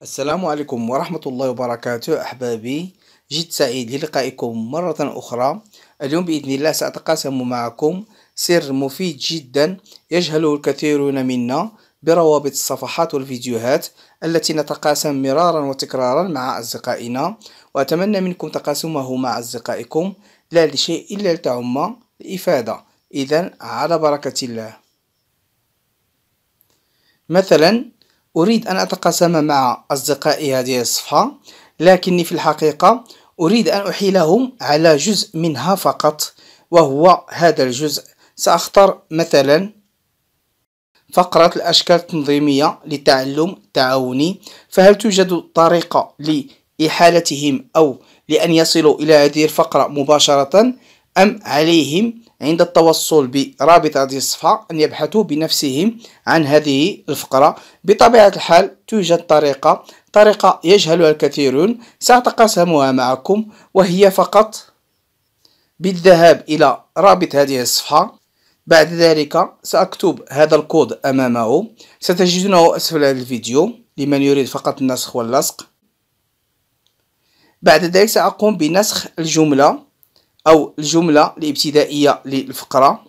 السلام عليكم ورحمة الله وبركاته أحبابي جد سعيد للقائكم مرة أخرى اليوم بإذن الله سأتقاسم معكم سر مفيد جدا يجهله الكثيرون منا بروابط الصفحات والفيديوهات التي نتقاسم مرارا وتكرارا مع أصدقائنا وأتمنى منكم تقاسمه مع أصدقائكم لا لشيء إلا لتعم الإفادة إذا على بركة الله مثلا أريد أن أتقاسم مع أصدقائي هذه الصفحة لكني في الحقيقة أريد أن أحيلهم على جزء منها فقط وهو هذا الجزء سأختار مثلا فقرة الأشكال التنظيمية لتعلم تعاوني فهل توجد طريقة لإحالتهم أو لأن يصلوا إلى هذه الفقرة مباشرة أم عليهم عند التوصل برابط هذه الصفحة أن يبحثوا بنفسهم عن هذه الفقرة بطبيعة الحال توجد طريقة طريقة يجهلها الكثيرون سأتقاسمها معكم وهي فقط بالذهاب إلى رابط هذه الصفحة بعد ذلك سأكتب هذا الكود أمامه ستجدونه أسفل هذا الفيديو لمن يريد فقط النسخ واللصق بعد ذلك سأقوم بنسخ الجملة أو الجملة الابتدائية للفقرة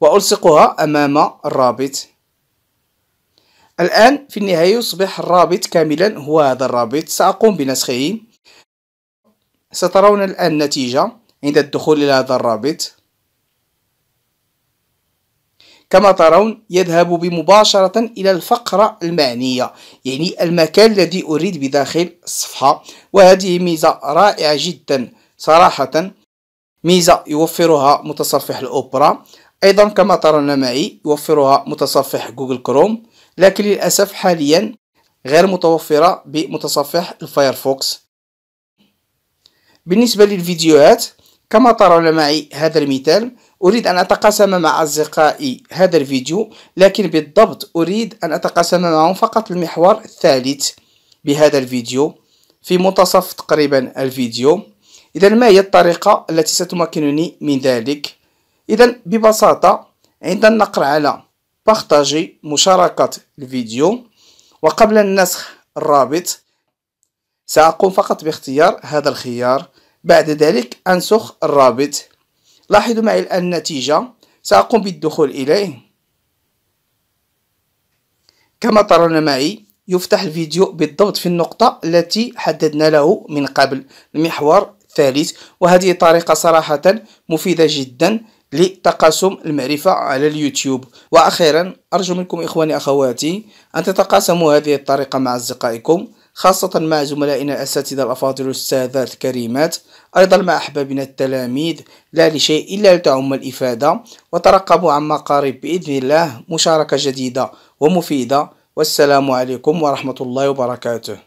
وألصقها أمام الرابط الآن في النهاية يصبح الرابط كاملا هو هذا الرابط سأقوم بنسخه سترون الآن النتيجة عند الدخول إلى هذا الرابط كما ترون يذهب بمباشرة إلى الفقرة المعنية يعني المكان الذي أريد بداخل الصفحة وهذه ميزة رائعة جداً صراحة ميزة يوفرها متصفح الأوبرا أيضا كما ترون معي يوفرها متصفح جوجل كروم لكن للأسف حاليا غير متوفرة بمتصفح الفايرفوكس بالنسبة للفيديوهات كما ترون معي هذا المثال أريد أن أتقاسم مع أصدقائي هذا الفيديو لكن بالضبط أريد أن أتقاسم معهم فقط المحور الثالث بهذا الفيديو في منتصف تقريبا الفيديو إذا ما هي الطريقة التي ستمكنني من ذلك؟ إذا ببساطة عند النقر على بارتاجي مشاركة الفيديو وقبل النسخ الرابط سأقوم فقط باختيار هذا الخيار بعد ذلك أنسخ الرابط لاحظوا معي الآن النتيجة سأقوم بالدخول إليه كما ترون معي يفتح الفيديو بالضبط في النقطة التي حددنا له من قبل المحور الثالث وهذه طريقة صراحة مفيدة جدا لتقاسم المعرفة على اليوتيوب وأخيرا أرجو منكم إخواني أخواتي أن تتقاسموا هذه الطريقة مع أصدقائكم خاصة مع زملائنا الأساتذة الأفاضل والأستاذات الكريمات أيضا مع أحبابنا التلاميذ لا لشيء إلا لتعم الإفادة وترقبوا عما قريب بإذن الله مشاركة جديدة ومفيدة والسلام عليكم ورحمة الله وبركاته